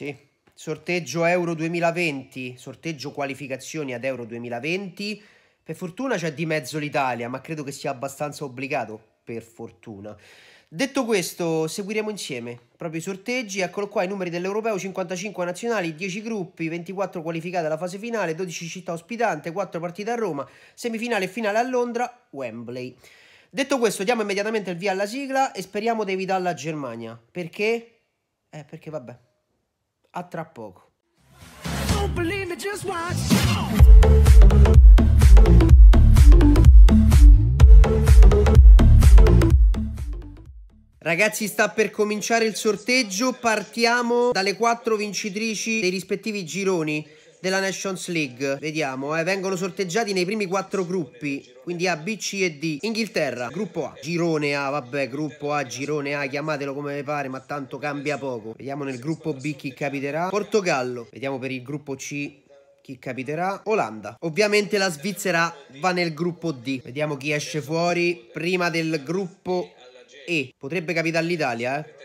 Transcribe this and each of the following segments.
Sì. Sorteggio Euro 2020, sorteggio qualificazioni ad Euro 2020. Per fortuna c'è di mezzo l'Italia, ma credo che sia abbastanza obbligato, per fortuna. Detto questo, seguiremo insieme proprio i sorteggi. Eccolo qua i numeri dell'Europeo: 55 nazionali, 10 gruppi, 24 qualificate alla fase finale, 12 città ospitante, 4 partite a Roma, semifinale e finale a Londra, Wembley. Detto questo, diamo immediatamente il via alla sigla e speriamo di evitare la Germania. Perché? Eh, perché vabbè. A tra poco. Ragazzi sta per cominciare il sorteggio, partiamo dalle quattro vincitrici dei rispettivi gironi della Nations League. Vediamo, eh, vengono sorteggiati nei primi quattro gruppi, quindi A, B, C e D. Inghilterra, gruppo A, girone A, vabbè, gruppo A, girone A, chiamatelo come vi pare, ma tanto cambia poco. Vediamo nel gruppo B chi capiterà. Portogallo, vediamo per il gruppo C chi capiterà? Olanda. Ovviamente la Svizzera va nel gruppo D. Vediamo chi esce fuori prima del gruppo E. Potrebbe capitare l'Italia, eh.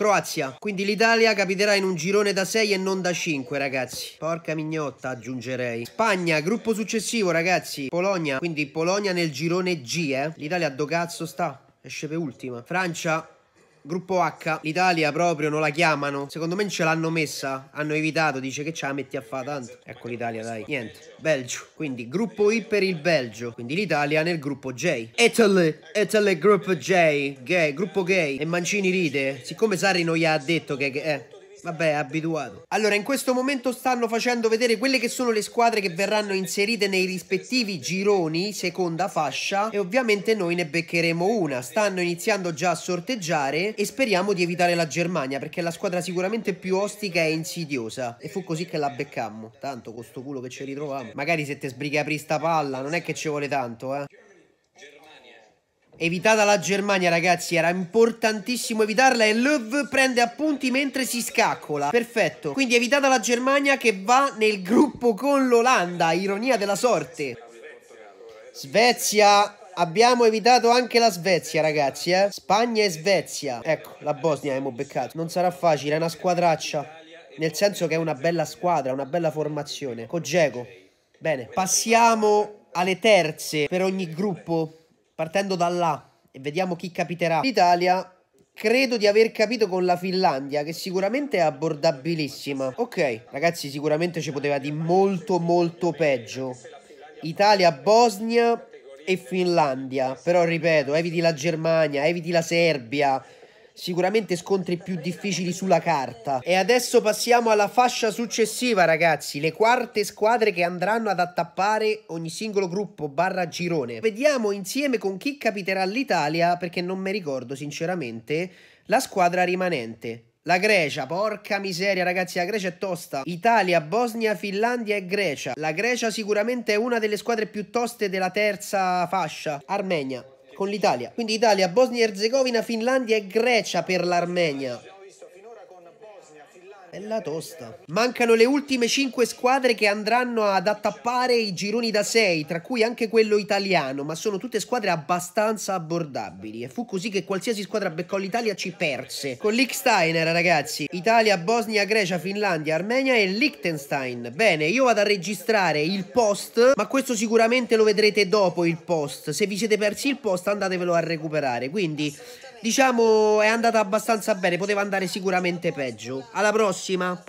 Croazia. Quindi l'Italia capiterà in un girone da 6 e non da 5, ragazzi. Porca mignotta, aggiungerei. Spagna, gruppo successivo, ragazzi. Polonia, quindi Polonia nel girone G, eh. L'Italia do cazzo sta? Esce per ultima. Francia, Gruppo H, l'Italia proprio non la chiamano. Secondo me ce l'hanno messa, hanno evitato, dice che ce la metti a fare tanto. Ecco l'Italia, dai. Niente, Belgio. Quindi gruppo I per il Belgio, quindi l'Italia nel gruppo J. Italy, Italy gruppo J, gay, gruppo gay. E Mancini ride, siccome Sarri non gli ha detto che... che eh vabbè, è abituato. Allora, in questo momento stanno facendo vedere quelle che sono le squadre che verranno inserite nei rispettivi gironi, seconda fascia, e ovviamente noi ne beccheremo una. Stanno iniziando già a sorteggiare e speriamo di evitare la Germania, perché è la squadra sicuramente più ostica e insidiosa. E fu così che la beccammo. Tanto con sto culo che ci ritroviamo. Magari se te sbrighi apri sta palla, non è che ci vuole tanto, eh evitata la Germania ragazzi era importantissimo evitarla e Löw prende appunti mentre si scaccola perfetto quindi evitata la Germania che va nel gruppo con l'Olanda ironia della sorte Svezia Abbiamo evitato anche la Svezia, ragazzi, eh? Spagna e Svezia. Ecco, la Bosnia abbiamo beccato. Non sarà facile, è una squadraccia. Nel senso che è una bella squadra, una bella formazione. Con Bene, passiamo alle terze per ogni gruppo partendo da là e vediamo chi capiterà. L'Italia credo di aver capito con la Finlandia che sicuramente è abbordabilissima. Ok, ragazzi sicuramente ci poteva di molto molto peggio. Italia, Bosnia e Finlandia, però ripeto, eviti la Germania, eviti la Serbia, sicuramente scontri più difficili sulla carta. E adesso passiamo alla fascia successiva, ragazzi, le quarte squadre che andranno ad attappare ogni singolo gruppo barra girone. Vediamo insieme con chi capiterà l'Italia, perché non mi ricordo sinceramente, la squadra rimanente. La Grecia, porca miseria ragazzi, la Grecia è tosta. Italia, Bosnia, Finlandia e Grecia. La Grecia sicuramente è una delle squadre più toste della terza fascia. Armenia con l'Italia. Quindi Italia, Bosnia-Herzegovina, e Finlandia e Grecia per l'Armenia. Bella tosta. Mancano le ultime 5 squadre che andranno ad attappare i gironi da 6, tra cui anche quello italiano, ma sono tutte squadre abbastanza abbordabili. E fu così che qualsiasi squadra beccò l'Italia ci perse. Con l'Iksteiner, ragazzi. Italia, Bosnia, Grecia, Finlandia, Armenia e Liechtenstein. Bene, io vado a registrare il post, ma questo sicuramente lo vedrete dopo il post. Se vi siete persi il post andatevelo a recuperare. Quindi, diciamo, è andata abbastanza bene, poteva andare sicuramente peggio. Alla prossima. 西吗？